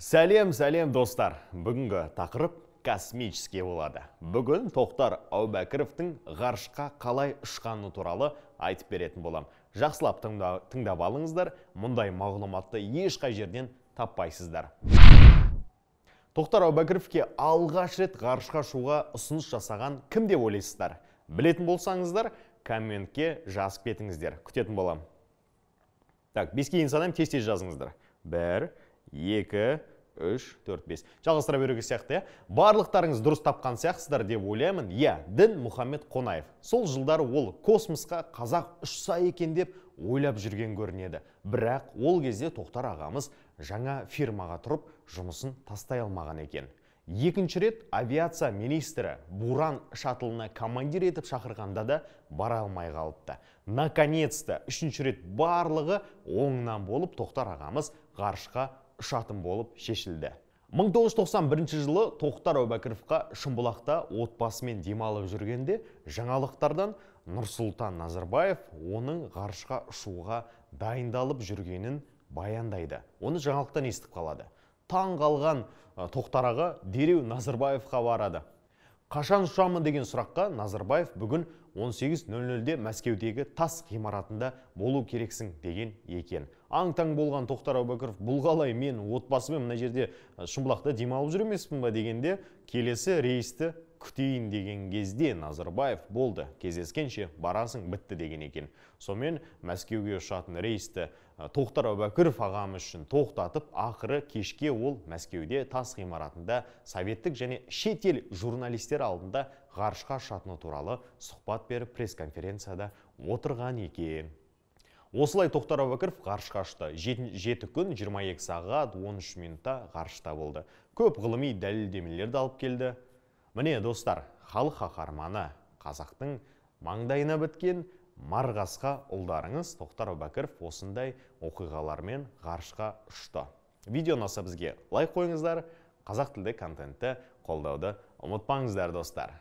сәлем сәлем достар бүгінгі тақырып космический болады бүгін тоқтар әубәкіровтің ғарышқа қалай ұшқаны туралы айтып беретін болам. жақсылап тыңдап алыңыздар мұндай мағлұматты ешқай жерден таппайсыздар тоқтар әубәкіровке алғаш рет ғарышқа шуға ұсыныс жасаған кім деп ойлайсыздар білетін болсаңыздар комментке жазып кетіңіздер күтетін болам. так беске дейін санаймын тез тез жазыңыздар бір екі үш төрт бес жалғастыра беруге сияқты иә барлықтарыңыз дұрыс тапқан сияқтысыздар деп ойлаймын иә дін мұхаммед қонаев сол жылдары ол космосқа қазақ ұшса екен деп ойлап жүрген көрінеді бірақ ол кезде тоқтар ағамыз жаңа фирмаға тұрып жұмысын тастай алмаған екен екінші рет авиация министрі буран шатылына командир етіп шақырғанда да бара алмай қалыпты наконец то үшінші рет барлығы оңынан болып тоқтар ағамыз ғарышқа ұшатын болып шешілді 1991 жылы Тоқтар Әубәкіровқа Шымбұлақта отбасымен демалып жүргенде жаңалықтардан Нұрсұлтан Назарбаев оның ғарышқа ұшуға дайындалып жүргенін баяндайды. Оны жаңалықтан естіп қалады. Таң қалған Тоқтар дереу Назарбаевқа барады қашан ұшамын деген сұраққа назарбаев бүгін 18.00-де мәскеудегі тас ғимаратында болу керексің деген екен аң болған тоқтар әубәкіров бұл қалай мен отбасымен мына жерде э, шымбұлақта демалып жүр емеспін ба дегенде келесі рейсті күтейін деген кезде Назарбаев болды, кездескенше барасың бітті деген екен. Сомен Мәскеуге ұшатын рейсті Тоқтар Әубәкіров ағам үшін тоқтатып, ақыры кешке ол Мәскеуде тас ғимаратында советтік және шетел журналистер алдында ғарышқа ұшатыны туралы сұхбат беріп пресс-конференцияда отырған екен. Осылай Тоқтар Әубәкіров ғарышқа ұшты. жеті күн 22 сағат 13 минутта ғарышта болды. Көп ғылыми дәлелдемелерді алып келді міне достар халық қаһарманы қазақтың маңдайына біткен марғасқа ұлдарыңыз тоқтар әубәкіров осындай оқиғалармен ғарышқа ұшты видео ұнаса бізге лайк қойыңыздар қазақ тілді контентті қолдауды ұмытпаңыздар достар